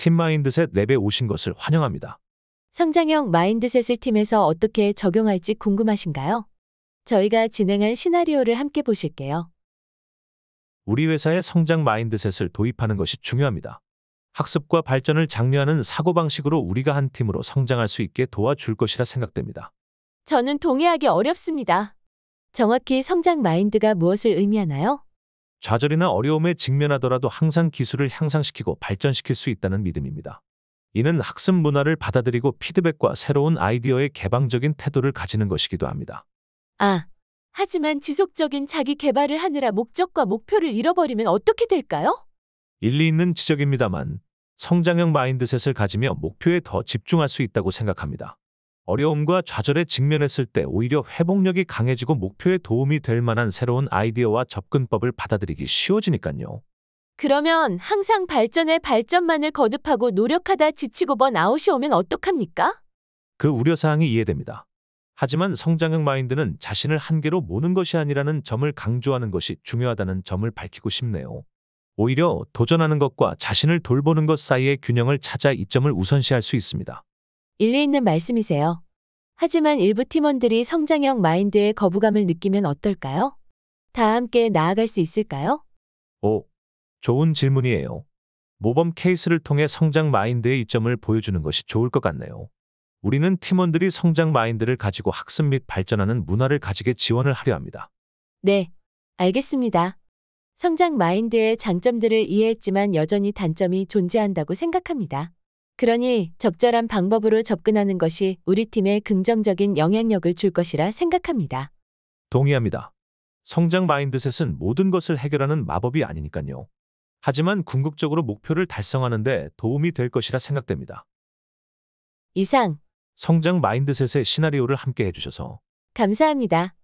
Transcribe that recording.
팀 마인드셋 랩에 오신 것을 환영합니다. 성장형 마인드셋을 팀에서 어떻게 적용할지 궁금하신가요? 저희가 진행한 시나리오를 함께 보실게요. 우리 회사의 성장 마인드셋을 도입하는 것이 중요합니다. 학습과 발전을 장려하는 사고방식으로 우리가 한 팀으로 성장할 수 있게 도와줄 것이라 생각됩니다. 저는 동의하기 어렵습니다. 정확히 성장 마인드가 무엇을 의미하나요? 좌절이나 어려움에 직면하더라도 항상 기술을 향상시키고 발전시킬 수 있다는 믿음입니다. 이는 학습 문화를 받아들이고 피드백과 새로운 아이디어에 개방적인 태도를 가지는 것이기도 합니다. 아, 하지만 지속적인 자기 개발을 하느라 목적과 목표를 잃어버리면 어떻게 될까요? 일리 있는 지적입니다만 성장형 마인드셋을 가지며 목표에 더 집중할 수 있다고 생각합니다. 어려움과 좌절에 직면했을 때 오히려 회복력이 강해지고 목표에 도움이 될 만한 새로운 아이디어와 접근법을 받아들이기 쉬워지니까요. 그러면 항상 발전에 발전만을 거듭하고 노력하다 지치고 번아웃이 오면 어떡합니까? 그 우려사항이 이해됩니다. 하지만 성장형 마인드는 자신을 한계로 모는 것이 아니라는 점을 강조하는 것이 중요하다는 점을 밝히고 싶네요. 오히려 도전하는 것과 자신을 돌보는 것 사이의 균형을 찾아 이점을 우선시할 수 있습니다. 일리 있는 말씀이세요. 하지만 일부 팀원들이 성장형 마인드의 거부감을 느끼면 어떨까요? 다 함께 나아갈 수 있을까요? 오, 좋은 질문이에요. 모범 케이스를 통해 성장 마인드의 이점을 보여주는 것이 좋을 것 같네요. 우리는 팀원들이 성장 마인드를 가지고 학습 및 발전하는 문화를 가지게 지원을 하려 합니다. 네, 알겠습니다. 성장 마인드의 장점들을 이해했지만 여전히 단점이 존재한다고 생각합니다. 그러니 적절한 방법으로 접근하는 것이 우리 팀에 긍정적인 영향력을 줄 것이라 생각합니다. 동의합니다. 성장 마인드셋은 모든 것을 해결하는 마법이 아니니까요. 하지만 궁극적으로 목표를 달성하는 데 도움이 될 것이라 생각됩니다. 이상 성장 마인드셋의 시나리오를 함께 해주셔서 감사합니다.